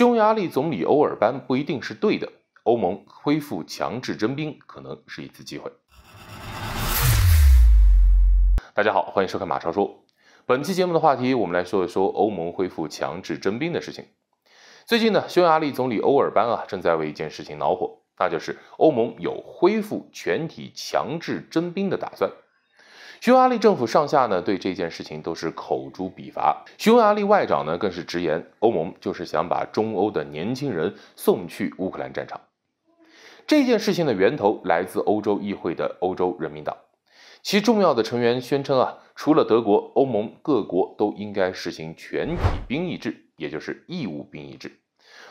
匈牙利总理欧尔班不一定是对的，欧盟恢复强制征兵可能是一次机会。大家好，欢迎收看马超说，本期节目的话题我们来说一说欧盟恢复强制征兵的事情。最近呢，匈牙利总理欧尔班啊正在为一件事情恼火，那就是欧盟有恢复全体强制征兵的打算。匈牙利政府上下呢，对这件事情都是口诛笔伐。匈牙利外长呢，更是直言，欧盟就是想把中欧的年轻人送去乌克兰战场。这件事情的源头来自欧洲议会的欧洲人民党，其重要的成员宣称啊，除了德国，欧盟各国都应该实行全体兵役制，也就是义务兵役制。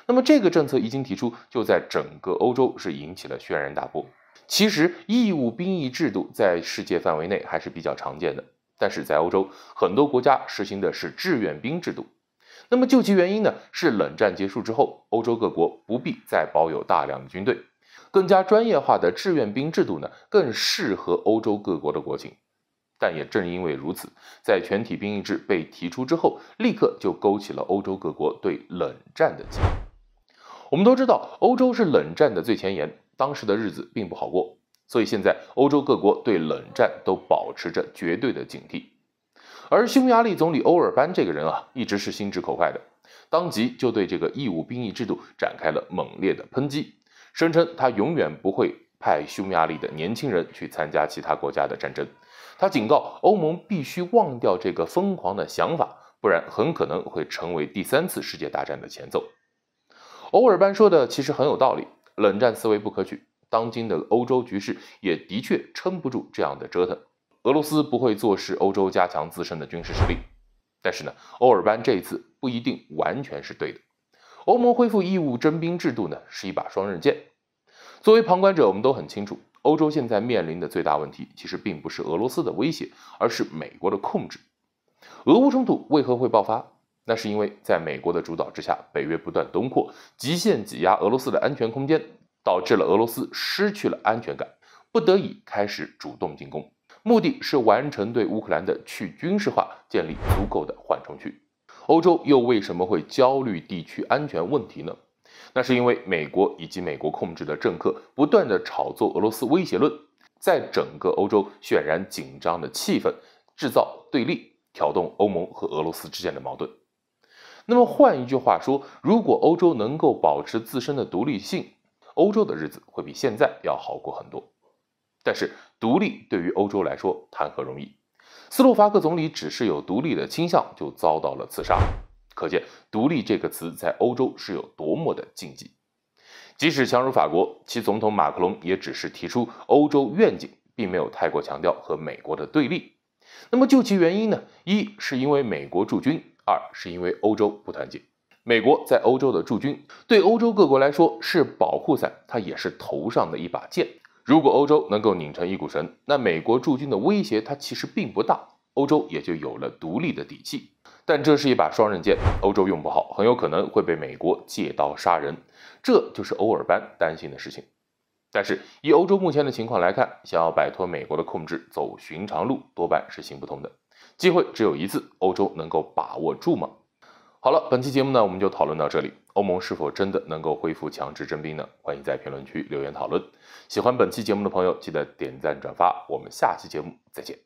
那么这个政策一经提出，就在整个欧洲是引起了轩然大波。其实，义务兵役制度在世界范围内还是比较常见的，但是在欧洲，很多国家实行的是志愿兵制度。那么，究其原因呢，是冷战结束之后，欧洲各国不必再保有大量的军队，更加专业化的志愿兵制度呢，更适合欧洲各国的国情。但也正因为如此，在全体兵役制被提出之后，立刻就勾起了欧洲各国对冷战的记忆。我们都知道，欧洲是冷战的最前沿。当时的日子并不好过，所以现在欧洲各国对冷战都保持着绝对的警惕。而匈牙利总理欧尔班这个人啊，一直是心直口快的，当即就对这个义务兵役制度展开了猛烈的抨击，声称他永远不会派匈牙利的年轻人去参加其他国家的战争。他警告欧盟必须忘掉这个疯狂的想法，不然很可能会成为第三次世界大战的前奏。欧尔班说的其实很有道理。冷战思维不可取，当今的欧洲局势也的确撑不住这样的折腾。俄罗斯不会坐视欧洲加强自身的军事实力，但是呢，欧尔班这一次不一定完全是对的。欧盟恢复义务征兵制度呢，是一把双刃剑。作为旁观者，我们都很清楚，欧洲现在面临的最大问题其实并不是俄罗斯的威胁，而是美国的控制。俄乌冲突为何会爆发？那是因为在美国的主导之下，北约不断东扩，极限挤压俄罗斯的安全空间，导致了俄罗斯失去了安全感，不得已开始主动进攻，目的是完成对乌克兰的去军事化，建立足够的缓冲区。欧洲又为什么会焦虑地区安全问题呢？那是因为美国以及美国控制的政客不断的炒作俄罗斯威胁论，在整个欧洲渲染紧张的气氛，制造对立，挑动欧盟和俄罗斯之间的矛盾。那么换一句话说，如果欧洲能够保持自身的独立性，欧洲的日子会比现在要好过很多。但是独立对于欧洲来说谈何容易？斯洛伐克总理只是有独立的倾向，就遭到了刺杀。可见“独立”这个词在欧洲是有多么的禁忌。即使强如法国，其总统马克龙也只是提出欧洲愿景，并没有太过强调和美国的对立。那么究其原因呢？一是因为美国驻军。二是因为欧洲不团结，美国在欧洲的驻军对欧洲各国来说是保护伞，它也是头上的一把剑。如果欧洲能够拧成一股绳，那美国驻军的威胁它其实并不大，欧洲也就有了独立的底气。但这是一把双刃剑，欧洲用不好，很有可能会被美国借刀杀人，这就是欧尔班担心的事情。但是以欧洲目前的情况来看，想要摆脱美国的控制，走寻常路多半是行不通的。机会只有一次，欧洲能够把握住吗？好了，本期节目呢，我们就讨论到这里。欧盟是否真的能够恢复强制征兵呢？欢迎在评论区留言讨论。喜欢本期节目的朋友，记得点赞转发。我们下期节目再见。